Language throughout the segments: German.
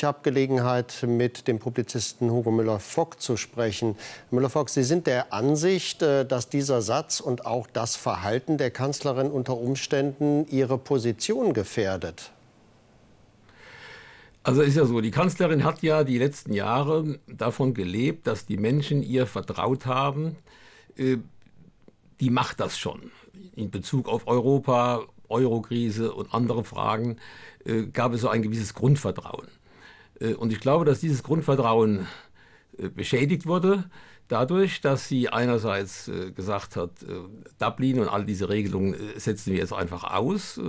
Ich habe Gelegenheit, mit dem Publizisten Hugo Müller-Fock zu sprechen. Müller-Fock, Sie sind der Ansicht, äh, dass dieser Satz und auch das Verhalten der Kanzlerin unter Umständen ihre Position gefährdet? Also ist ja so, die Kanzlerin hat ja die letzten Jahre davon gelebt, dass die Menschen ihr vertraut haben. Äh, die macht das schon. In Bezug auf Europa, Eurokrise und andere Fragen äh, gab es so ein gewisses Grundvertrauen. Äh, und ich glaube, dass dieses Grundvertrauen äh, beschädigt wurde dadurch, dass sie einerseits äh, gesagt hat, Dublin und all diese Regelungen setzen wir jetzt einfach aus.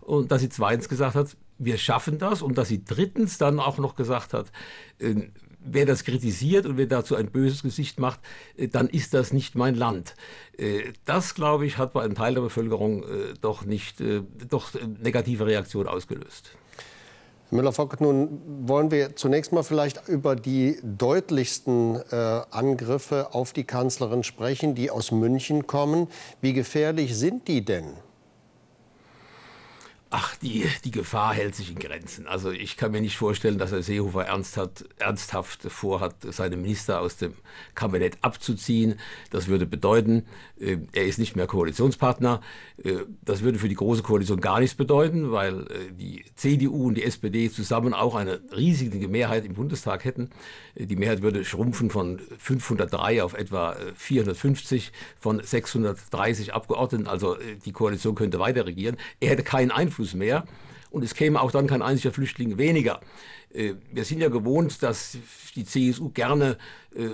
Und dass sie zweitens gesagt hat, wir schaffen das. Und dass sie drittens dann auch noch gesagt hat, wer das kritisiert und wer dazu ein böses Gesicht macht, dann ist das nicht mein Land. Das, glaube ich, hat bei einem Teil der Bevölkerung doch nicht, doch negative Reaktionen ausgelöst. Müller-Vogt, nun wollen wir zunächst mal vielleicht über die deutlichsten äh, Angriffe auf die Kanzlerin sprechen, die aus München kommen. Wie gefährlich sind die denn? Ach, die, die Gefahr hält sich in Grenzen. Also ich kann mir nicht vorstellen, dass Herr Seehofer ernst hat, ernsthaft vorhat, seine Minister aus dem Kabinett abzuziehen. Das würde bedeuten, äh, er ist nicht mehr Koalitionspartner. Äh, das würde für die Große Koalition gar nichts bedeuten, weil äh, die CDU und die SPD zusammen auch eine riesige Mehrheit im Bundestag hätten. Äh, die Mehrheit würde schrumpfen von 503 auf etwa 450 äh, von 630 Abgeordneten. Also äh, die Koalition könnte weiter regieren. Er hätte keinen Einfluss Fuß mehr und es käme auch dann kein einziger Flüchtling weniger. Äh, wir sind ja gewohnt, dass die CSU gerne äh,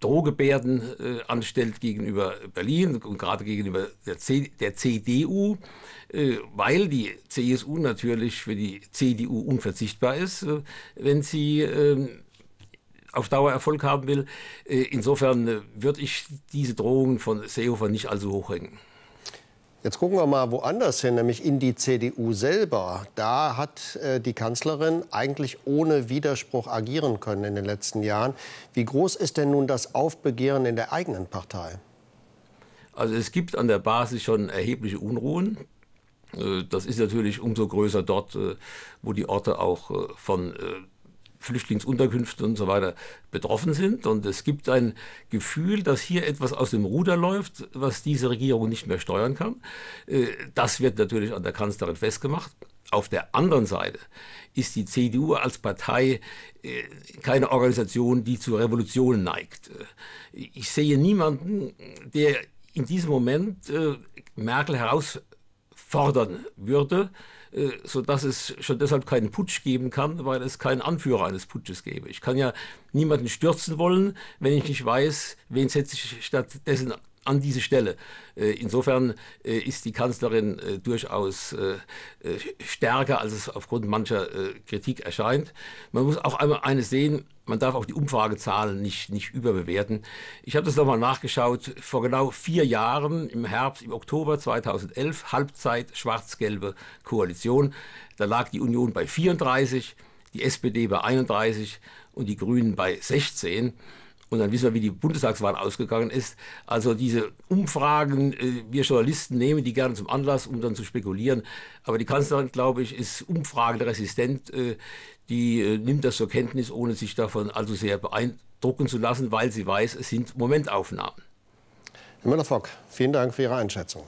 Drohgebärden äh, anstellt gegenüber Berlin und gerade gegenüber der, der CDU, weil die CSU natürlich für die CDU unverzichtbar ist, wenn sie ähm, auf Dauer Erfolg haben will. Insofern würde ich diese Drohungen von Seehofer nicht allzu hoch hängen. Jetzt gucken wir mal woanders hin, nämlich in die CDU selber. Da hat äh, die Kanzlerin eigentlich ohne Widerspruch agieren können in den letzten Jahren. Wie groß ist denn nun das Aufbegehren in der eigenen Partei? Also es gibt an der Basis schon erhebliche Unruhen. Äh, das ist natürlich umso größer dort, äh, wo die Orte auch äh, von Flüchtlingsunterkünfte und so weiter betroffen sind. Und es gibt ein Gefühl, dass hier etwas aus dem Ruder läuft, was diese Regierung nicht mehr steuern kann. Äh, das wird natürlich an der Kanzlerin festgemacht. Auf der anderen Seite ist die CDU als Partei äh, keine Organisation, die zu Revolutionen neigt. Äh, ich sehe niemanden, der in diesem Moment Merkel heraus fordern würde, äh, sodass es schon deshalb keinen Putsch geben kann, weil es keinen Anführer eines Putsches gäbe. Ich kann ja niemanden stürzen wollen, wenn ich nicht weiß, wen setze ich stattdessen an diese Stelle. Äh, insofern äh, ist die Kanzlerin äh, durchaus stärker, als es aufgrund mancher Kritik erscheint. Man muss auch einmal eines sehen, man darf auch die Umfragezahlen nicht, nicht überbewerten. Ich habe das nochmal nachgeschaut. Vor genau vier Jahren, im Herbst, im Oktober 2011, Halbzeit schwarz-gelbe Koalition. Da lag die Union bei 34, die SPD bei 31 und die Grünen bei 16. Und dann wissen wir, wie die Bundestagswahl ausgegangen ist. Also diese Umfragen, äh, wir Journalisten nehmen die gerne zum Anlass, um dann zu spekulieren. Aber die Kanzlerin, glaube ich, ist umfragenresistent. Äh, die äh, nimmt das zur Kenntnis, ohne sich davon also sehr beeindrucken zu lassen, weil sie weiß, es sind Momentaufnahmen. Herr Müller-Fock, vielen Dank für Ihre Einschätzung.